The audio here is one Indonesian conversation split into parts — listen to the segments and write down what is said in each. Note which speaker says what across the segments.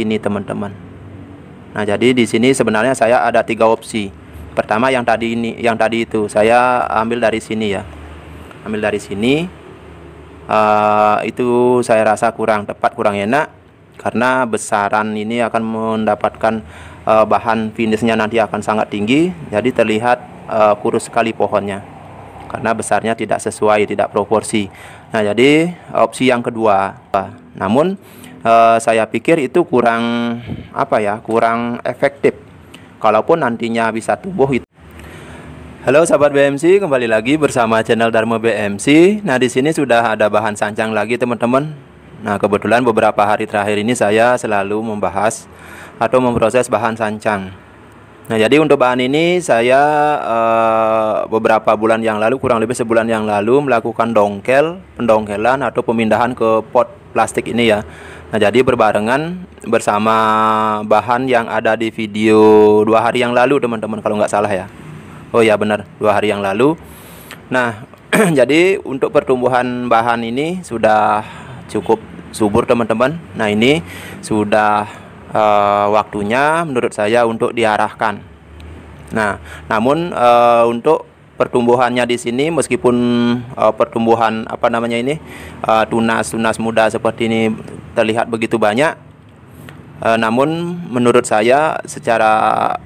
Speaker 1: sini teman-teman nah jadi di sini sebenarnya saya ada tiga opsi pertama yang tadi ini yang tadi itu saya ambil dari sini ya ambil dari sini uh, itu saya rasa kurang tepat kurang enak karena besaran ini akan mendapatkan uh, bahan finishnya nanti akan sangat tinggi jadi terlihat uh, kurus sekali pohonnya karena besarnya tidak sesuai tidak proporsi nah jadi opsi yang kedua namun uh, saya pikir itu kurang apa ya kurang efektif kalaupun nantinya bisa tumbuh itu Halo sahabat BMC, kembali lagi bersama channel Dharma BMC. Nah, di sini sudah ada bahan sancang lagi, teman-teman. Nah, kebetulan beberapa hari terakhir ini saya selalu membahas atau memproses bahan sancang. Nah, jadi untuk bahan ini saya uh, beberapa bulan yang lalu, kurang lebih sebulan yang lalu melakukan dongkel, pendongkelan atau pemindahan ke pot plastik ini ya. Nah, jadi berbarengan bersama bahan yang ada di video dua hari yang lalu, teman-teman, kalau nggak salah ya. Oh ya, benar, dua hari yang lalu. Nah, jadi untuk pertumbuhan bahan ini sudah cukup subur, teman-teman. Nah, ini sudah uh, waktunya menurut saya untuk diarahkan. Nah, namun uh, untuk pertumbuhannya di sini meskipun uh, pertumbuhan apa namanya ini eh, tunas tunas tunas muda seperti ini terlihat begitu banyak uh, namun menurut saya secara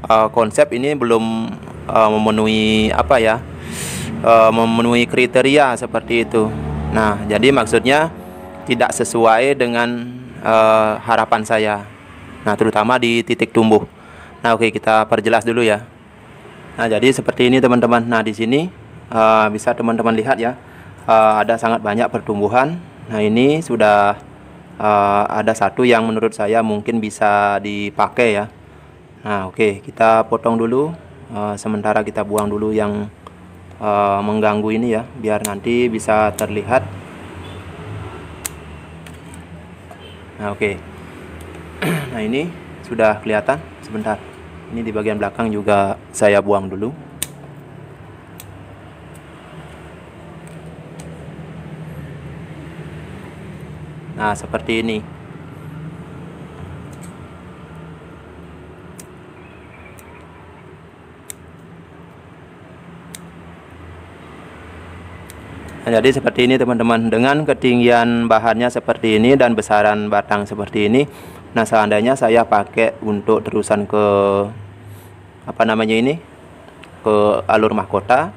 Speaker 1: uh, konsep ini belum uh, memenuhi apa ya uh, memenuhi kriteria seperti itu nah jadi maksudnya tidak sesuai dengan uh, harapan saya nah terutama di titik tumbuh nah oke okay, kita perjelas dulu ya Nah, jadi seperti ini teman-teman. Nah, di sini uh, bisa teman-teman lihat ya. Uh, ada sangat banyak pertumbuhan. Nah, ini sudah uh, ada satu yang menurut saya mungkin bisa dipakai ya. Nah, oke, okay, kita potong dulu uh, sementara kita buang dulu yang uh, mengganggu ini ya, biar nanti bisa terlihat. Nah, oke. Okay. nah, ini sudah kelihatan sebentar ini di bagian belakang juga saya buang dulu nah seperti ini Nah, jadi seperti ini teman-teman dengan ketinggian bahannya seperti ini dan besaran batang seperti ini nah seandainya saya pakai untuk terusan ke apa namanya ini ke alur mahkota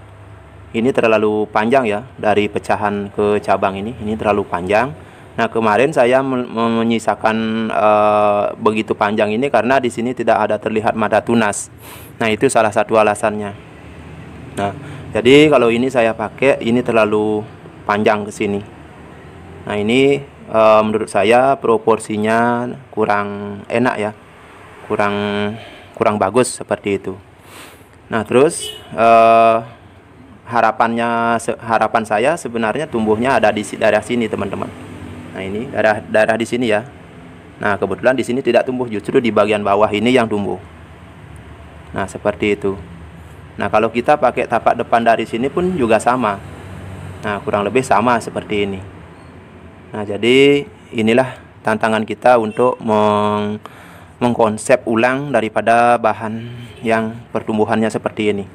Speaker 1: ini terlalu panjang ya dari pecahan ke cabang ini ini terlalu panjang nah kemarin saya menyisakan e, begitu panjang ini karena di sini tidak ada terlihat mata tunas nah itu salah satu alasannya nah jadi kalau ini saya pakai ini terlalu panjang ke sini nah ini e, menurut saya proporsinya kurang enak ya kurang kurang bagus seperti itu. Nah, terus uh, harapannya harapan saya sebenarnya tumbuhnya ada di daerah sini, teman-teman. Nah, ini daerah daerah di sini ya. Nah, kebetulan di sini tidak tumbuh, justru di bagian bawah ini yang tumbuh. Nah, seperti itu. Nah, kalau kita pakai tapak depan dari sini pun juga sama. Nah, kurang lebih sama seperti ini. Nah, jadi inilah tantangan kita untuk meng mengkonsep ulang daripada bahan yang pertumbuhannya seperti ini.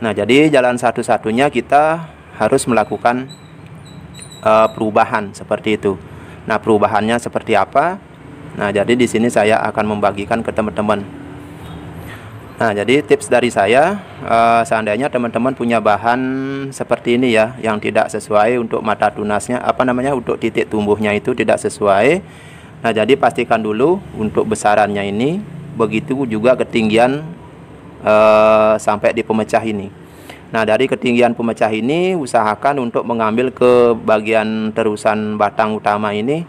Speaker 1: Nah, jadi jalan satu-satunya kita harus melakukan uh, perubahan seperti itu. Nah, perubahannya seperti apa? Nah, jadi di sini saya akan membagikan ke teman-teman. Nah, jadi tips dari saya, uh, seandainya teman-teman punya bahan seperti ini ya, yang tidak sesuai untuk mata tunasnya, apa namanya, untuk titik tumbuhnya itu tidak sesuai, Nah, jadi pastikan dulu untuk besarannya ini begitu juga ketinggian eh, sampai di pemecah ini. Nah, dari ketinggian pemecah ini usahakan untuk mengambil ke bagian terusan batang utama ini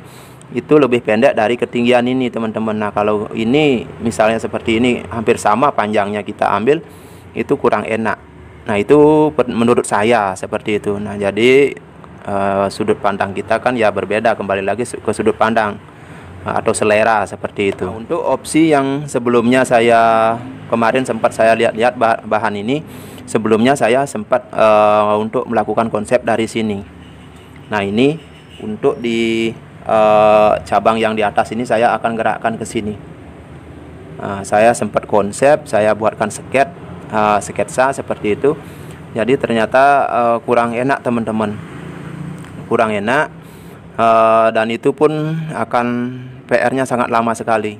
Speaker 1: itu lebih pendek dari ketinggian ini teman-teman nah kalau ini misalnya seperti ini hampir sama panjangnya kita ambil itu kurang enak nah itu menurut saya seperti itu nah jadi eh, sudut pandang kita kan ya berbeda kembali lagi ke sudut pandang atau selera seperti itu. Nah, untuk opsi yang sebelumnya saya kemarin sempat saya lihat-lihat bahan ini, sebelumnya saya sempat uh, untuk melakukan konsep dari sini. Nah, ini untuk di uh, cabang yang di atas ini saya akan gerakkan ke sini. Nah, saya sempat konsep, saya buatkan sket uh, sketsa seperti itu. Jadi ternyata uh, kurang enak teman-teman. Kurang enak. Uh, dan itu pun akan PR-nya sangat lama sekali.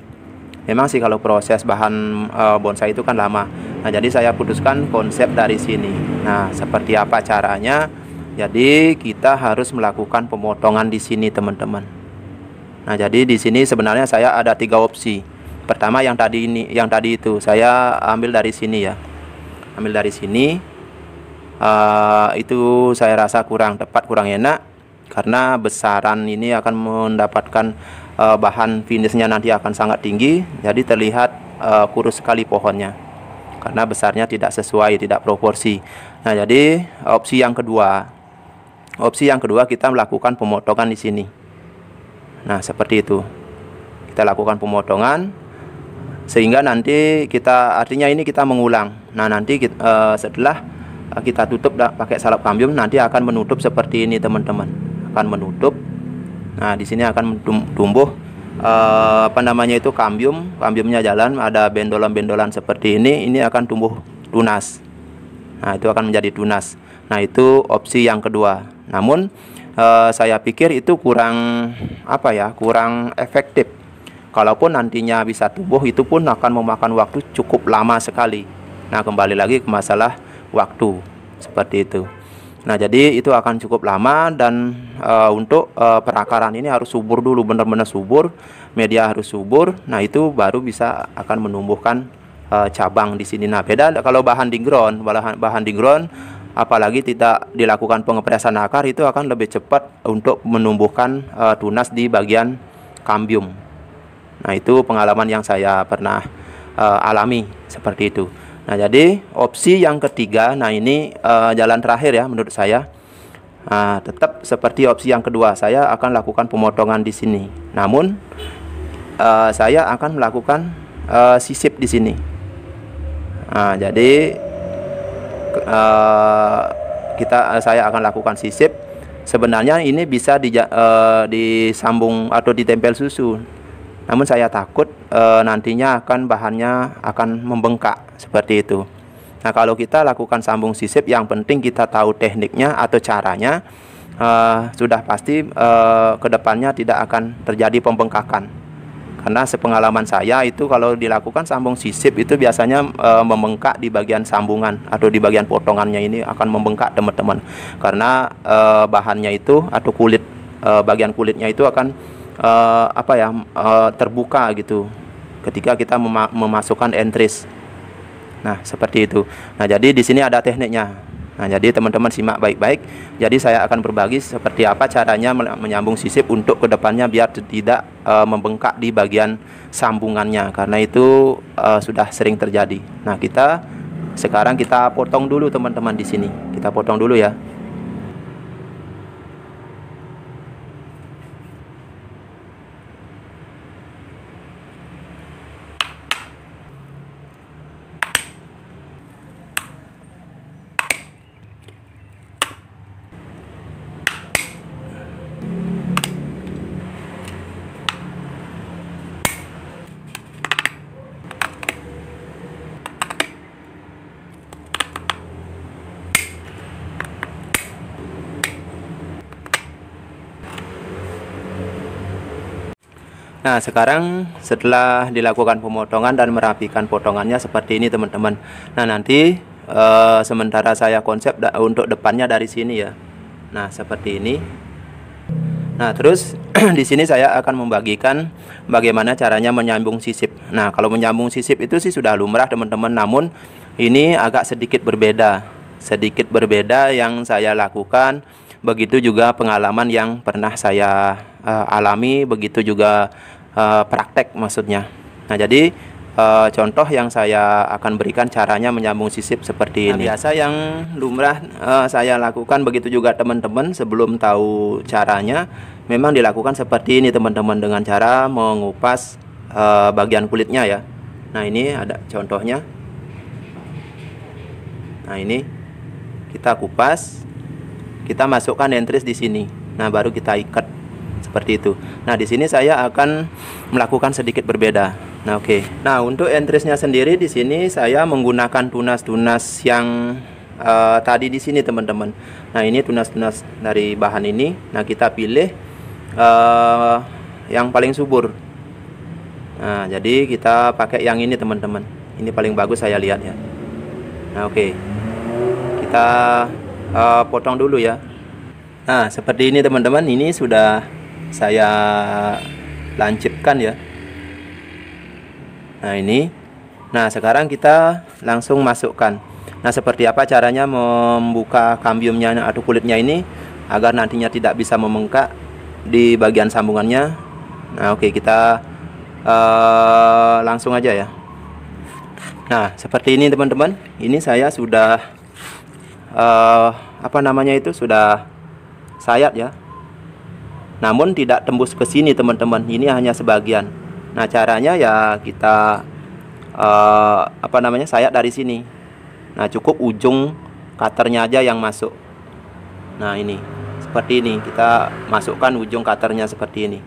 Speaker 1: Memang sih kalau proses bahan e, bonsai itu kan lama. Nah, jadi saya putuskan konsep dari sini. Nah, seperti apa caranya? Jadi kita harus melakukan pemotongan di sini, teman-teman. Nah, jadi di sini sebenarnya saya ada tiga opsi. Pertama yang tadi ini, yang tadi itu saya ambil dari sini ya. Ambil dari sini. Uh, itu saya rasa kurang tepat, kurang enak karena besaran ini akan mendapatkan uh, bahan finishnya nanti akan sangat tinggi jadi terlihat uh, kurus sekali pohonnya karena besarnya tidak sesuai tidak proporsi nah jadi opsi yang kedua opsi yang kedua kita melakukan pemotongan di sini nah seperti itu kita lakukan pemotongan sehingga nanti kita artinya ini kita mengulang nah nanti kita, uh, eh, setelah kita tutup pakai salep kambium nanti akan menutup seperti ini teman-teman akan menutup. Nah, di sini akan tumbuh eh, apa namanya itu kambium. Kambiumnya jalan, ada bendolan-bendolan seperti ini, ini akan tumbuh tunas. Nah, itu akan menjadi tunas. Nah, itu opsi yang kedua. Namun eh, saya pikir itu kurang apa ya, kurang efektif. Kalaupun nantinya bisa tumbuh itu pun akan memakan waktu cukup lama sekali. Nah, kembali lagi ke masalah waktu seperti itu. Nah, jadi itu akan cukup lama dan uh, untuk uh, perakaran ini harus subur dulu, benar-benar subur, media harus subur. Nah, itu baru bisa akan menumbuhkan uh, cabang di sini. Nah, beda kalau bahan di ground, bahan bahan di ground apalagi tidak dilakukan pengepresan akar itu akan lebih cepat untuk menumbuhkan uh, tunas di bagian kambium. Nah, itu pengalaman yang saya pernah uh, alami seperti itu. Nah, jadi opsi yang ketiga, nah ini uh, jalan terakhir ya menurut saya. Nah, tetap seperti opsi yang kedua, saya akan lakukan pemotongan di sini. Namun uh, saya akan melakukan uh, sisip di sini. Nah, jadi uh, kita saya akan lakukan sisip. Sebenarnya ini bisa di, uh, disambung atau ditempel susu. Namun saya takut uh, nantinya akan bahannya akan membengkak seperti itu. Nah, kalau kita lakukan sambung sisip, yang penting kita tahu tekniknya atau caranya. Uh, sudah pasti uh, eh, kedepannya tidak akan terjadi pembengkakan. Karena sepengalaman saya itu kalau dilakukan sambung sisip itu biasanya uh, membengkak di bagian sambungan atau di bagian potongannya ini akan membengkak teman-teman. Karena uh, bahannya itu atau kulit uh, bagian kulitnya itu akan uh, apa ya uh, terbuka gitu ketika kita mema memasukkan entris Nah, seperti itu. Nah, jadi di sini ada tekniknya. Nah, jadi teman-teman simak baik-baik. Jadi saya akan berbagi seperti apa caranya menyambung sisip untuk kedepannya biar tidak uh, membengkak di bagian sambungannya karena itu uh, sudah sering terjadi. Nah, kita sekarang kita potong dulu teman-teman di sini. Kita potong dulu ya. Nah sekarang setelah dilakukan pemotongan dan merapikan potongannya seperti ini teman-teman Nah nanti e, sementara saya konsep da, untuk depannya dari sini ya Nah seperti ini Nah terus di sini saya akan membagikan bagaimana caranya menyambung sisip Nah kalau menyambung sisip itu sih sudah lumrah teman-teman Namun ini agak sedikit berbeda Sedikit berbeda yang saya lakukan Begitu juga pengalaman yang pernah saya uh, alami Begitu juga Eh, praktek maksudnya. Nah, jadi uh, contoh yang saya akan berikan caranya menyambung sisip seperti nah, ini. Biasa yang lumrah uh, saya lakukan begitu juga teman-teman sebelum tahu caranya memang dilakukan seperti ini teman-teman dengan cara mengupas uh, bagian kulitnya ya. Nah, ini ada contohnya. Nah, ini kita kupas, kita masukkan entris di sini. Nah, baru kita ikat seperti itu nah di sini saya akan melakukan sedikit berbeda nah oke okay. nah untuk entrisnya sendiri di sini saya menggunakan tunas-tunas yang uh, tadi di sini teman-teman nah ini tunas-tunas dari bahan ini nah kita pilih uh, yang paling subur nah jadi kita pakai yang ini teman-teman ini paling bagus saya lihat ya nah oke okay. kita uh, potong dulu ya Nah, seperti ini teman-teman, ini sudah saya lancipkan ya nah ini nah sekarang kita langsung masukkan nah seperti apa caranya membuka kambiumnya atau kulitnya ini agar nantinya tidak bisa memengkak di bagian sambungannya nah oke kita uh, langsung aja ya nah seperti ini teman-teman ini saya sudah uh, apa namanya itu sudah sayat ya namun tidak tembus ke sini teman-teman ini hanya sebagian nah caranya ya kita uh, apa namanya sayat dari sini nah cukup ujung cutternya aja yang masuk nah ini seperti ini kita masukkan ujung cutternya seperti ini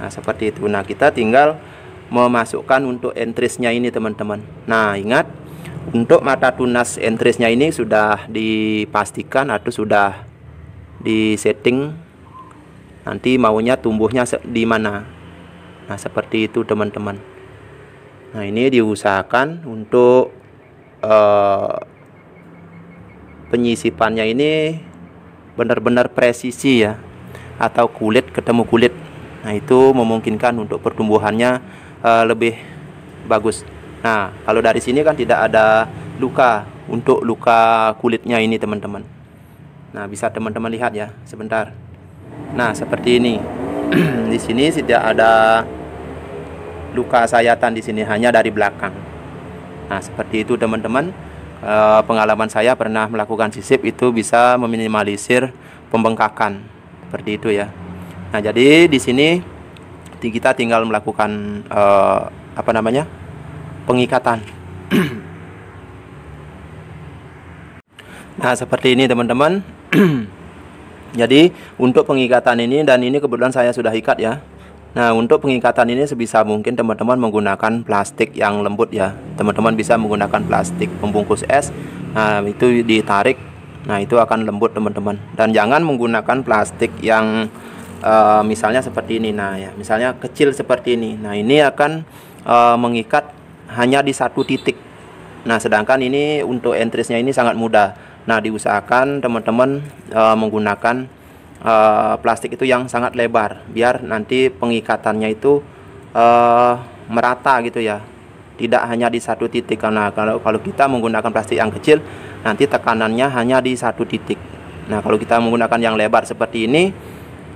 Speaker 1: nah seperti itu nah kita tinggal memasukkan untuk entrisnya ini teman-teman nah ingat untuk mata tunas entrisnya ini sudah dipastikan atau sudah disetting setting nanti maunya tumbuhnya di mana nah seperti itu teman-teman nah ini diusahakan untuk eh, penyisipannya ini benar-benar presisi ya atau kulit ketemu kulit nah itu memungkinkan untuk pertumbuhannya eh, lebih bagus nah kalau dari sini kan tidak ada luka untuk luka kulitnya ini teman-teman nah bisa teman-teman lihat ya sebentar Nah, seperti ini. di sini tidak ada luka sayatan di sini hanya dari belakang. Nah, seperti itu teman-teman. E, pengalaman saya pernah melakukan sisip itu bisa meminimalisir pembengkakan. Seperti itu ya. Nah, jadi di sini kita tinggal melakukan e, apa namanya? pengikatan. nah, seperti ini teman-teman. Jadi untuk pengikatan ini dan ini kebetulan saya sudah ikat ya. Nah, untuk pengikatan ini sebisa mungkin teman-teman menggunakan plastik yang lembut ya. Teman-teman bisa menggunakan plastik pembungkus es. Nah, itu ditarik. Nah, itu akan lembut teman-teman. Dan jangan menggunakan plastik yang uh, misalnya seperti ini. Nah, ya, misalnya kecil seperti ini. Nah, ini akan uh, mengikat hanya di satu titik. Nah, sedangkan ini untuk entrisnya ini sangat mudah Nah, diusahakan teman-teman e, menggunakan e, plastik itu yang sangat lebar biar nanti pengikatannya itu e, merata gitu ya. Tidak hanya di satu titik karena kalau kalau kita menggunakan plastik yang kecil nanti tekanannya hanya di satu titik. Nah, kalau kita menggunakan yang lebar seperti ini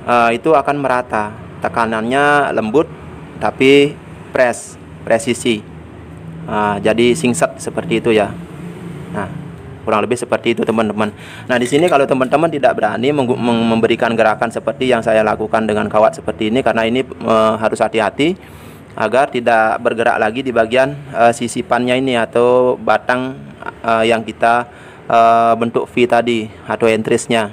Speaker 1: e, itu akan merata. Tekanannya lembut tapi press, presisi. Nah, jadi singset seperti itu ya. Nah, kurang lebih seperti itu teman-teman nah di sini kalau teman-teman tidak berani memberikan gerakan seperti yang saya lakukan dengan kawat seperti ini karena ini e, harus hati-hati agar tidak bergerak lagi di bagian e, sisipannya ini atau batang e, yang kita e, bentuk V tadi atau entrisnya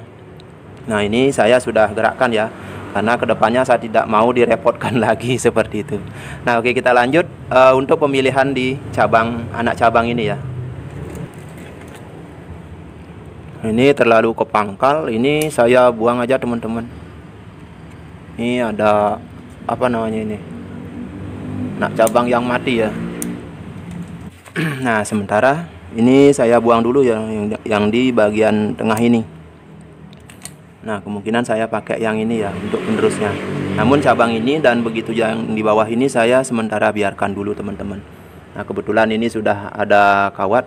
Speaker 1: nah ini saya sudah gerakkan ya karena kedepannya saya tidak mau direpotkan lagi seperti itu. Nah, oke kita lanjut e, untuk pemilihan di cabang anak cabang ini ya ini terlalu kepangkal. ini saya buang aja teman-teman ini ada apa namanya ini Nak cabang yang mati ya nah sementara ini saya buang dulu ya yang, yang di bagian tengah ini nah kemungkinan saya pakai yang ini ya untuk penerusnya namun cabang ini dan begitu yang di bawah ini saya sementara biarkan dulu teman-teman nah kebetulan ini sudah ada kawat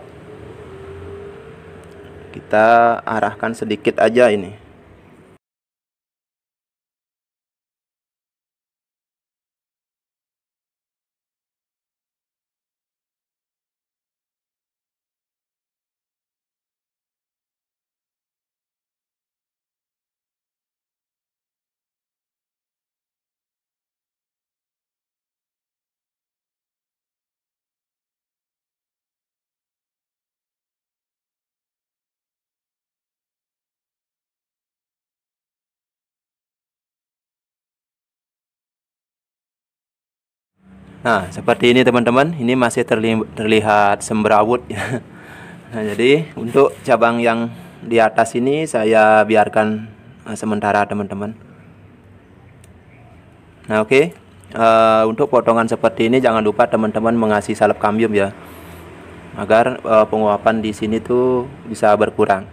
Speaker 1: kita arahkan sedikit aja ini Nah, seperti ini teman-teman, ini masih terli terlihat semberawut. nah, jadi untuk cabang yang di atas ini saya biarkan uh, sementara teman-teman. Nah, oke. Okay. Uh, eh, untuk potongan seperti ini jangan lupa teman-teman mengasih salep kambium ya. Agar uh, penguapan di sini tuh bisa berkurang.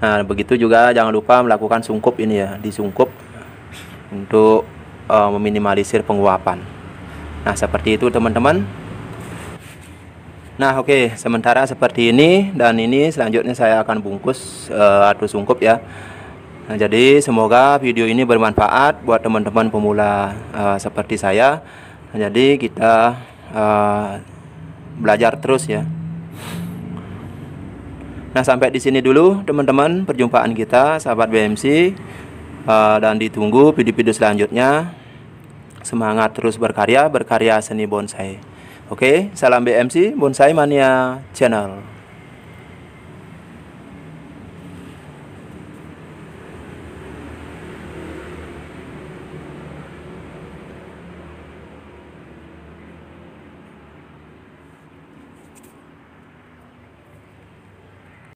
Speaker 1: Nah, begitu juga jangan lupa melakukan sungkup ini ya, disungkup untuk uh, meminimalisir penguapan. Nah, seperti itu teman-teman. Nah, oke, okay. sementara seperti ini dan ini selanjutnya saya akan bungkus uh, adu sungkup ya. Nah, jadi semoga video ini bermanfaat buat teman-teman pemula uh, seperti saya. Nah, jadi kita uh, belajar terus ya. Nah, sampai di sini dulu teman-teman perjumpaan kita sahabat BMC uh, dan ditunggu video-video selanjutnya. Semangat terus berkarya, berkarya seni bonsai. Oke, salam BMC Bonsai Mania Channel.